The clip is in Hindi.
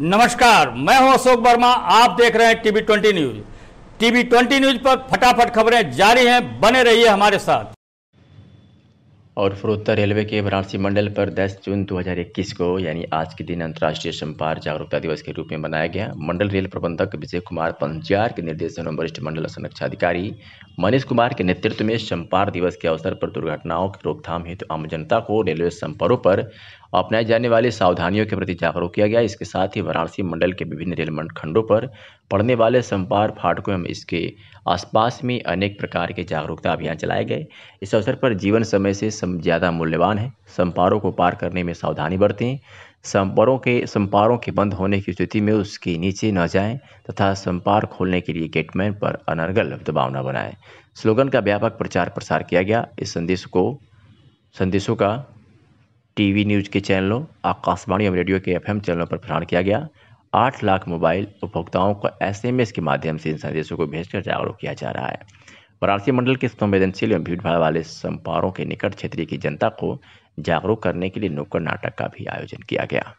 नमस्कार मैं हूं अशोक वर्मा आप देख रहे हैं TV twenty news TV twenty news पर फटाफट खबरें जारी हैं बने रहिए है हमारे साथ और पूर्वोत्तर रेलवे के वाराणसी मंडल पर 10 जून 2021 को यानी आज के दिन अंतर्राष्ट्रीय संपार जागरूकता दिवस के रूप में मनाया गया मंडल रेल प्रबंधक विजय कुमार पंजार के निर्देशन में वरिष्ठ मंडल संरक्षा अधिकारी मनीष कुमार के नेतृत्व में संपार दिवस के अवसर पर दुर्घटनाओं की रोकथाम हेतु तो आम जनता को रेलवे संपर्कों पर अपनाए जाने वाली सावधानियों के प्रति जागरूक किया गया इसके साथ ही वाराणसी मंडल के विभिन्न रेल खंडों पर पड़ने वाले संपार फाटकों एवं इसके आसपास में अनेक प्रकार के जागरूकता अभियान चलाए गए इस अवसर पर जीवन समय से सम ज़्यादा मूल्यवान है संपारों को पार करने में सावधानी बरतें संपारों के संपारों के बंद होने की स्थिति में उसके नीचे न जाएं तथा संपार खोलने के लिए गेटमैन पर अनर्गल दबाव न बनाएं स्लोगन का व्यापक प्रचार प्रसार किया गया इस संदेश को संदेशों का टीवी न्यूज के चैनलों आकाशवाणी और रेडियो के एफएम चैनलों पर प्रसारण किया गया आठ लाख मोबाइल उपभोक्ताओं को एसएमएस के माध्यम से इन संदेशों को भेजकर जागरूक किया जा रहा है वाराणसी मंडल के संवेदनशील एवं भाड़ वाले संपारों के निकट क्षेत्रीय की जनता को जागरूक करने के लिए नुक्कड़ नाटक का भी आयोजन किया गया